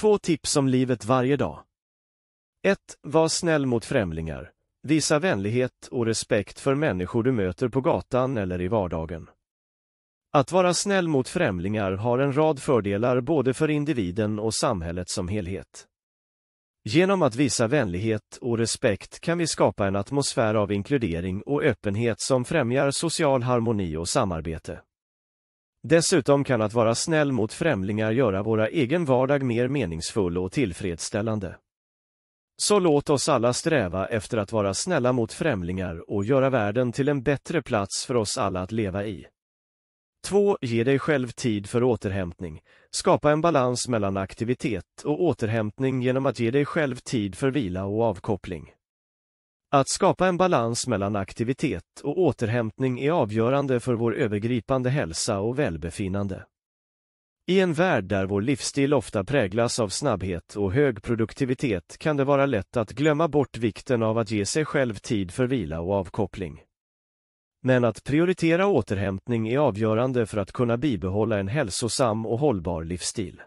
Två tips om livet varje dag. 1. Var snäll mot främlingar. Visa vänlighet och respekt för människor du möter på gatan eller i vardagen. Att vara snäll mot främlingar har en rad fördelar både för individen och samhället som helhet. Genom att visa vänlighet och respekt kan vi skapa en atmosfär av inkludering och öppenhet som främjar social harmoni och samarbete. Dessutom kan att vara snäll mot främlingar göra våra egen vardag mer meningsfull och tillfredsställande. Så låt oss alla sträva efter att vara snälla mot främlingar och göra världen till en bättre plats för oss alla att leva i. 2. Ge dig själv tid för återhämtning. Skapa en balans mellan aktivitet och återhämtning genom att ge dig själv tid för vila och avkoppling. Att skapa en balans mellan aktivitet och återhämtning är avgörande för vår övergripande hälsa och välbefinnande. I en värld där vår livsstil ofta präglas av snabbhet och hög produktivitet kan det vara lätt att glömma bort vikten av att ge sig själv tid för vila och avkoppling. Men att prioritera återhämtning är avgörande för att kunna bibehålla en hälsosam och hållbar livsstil.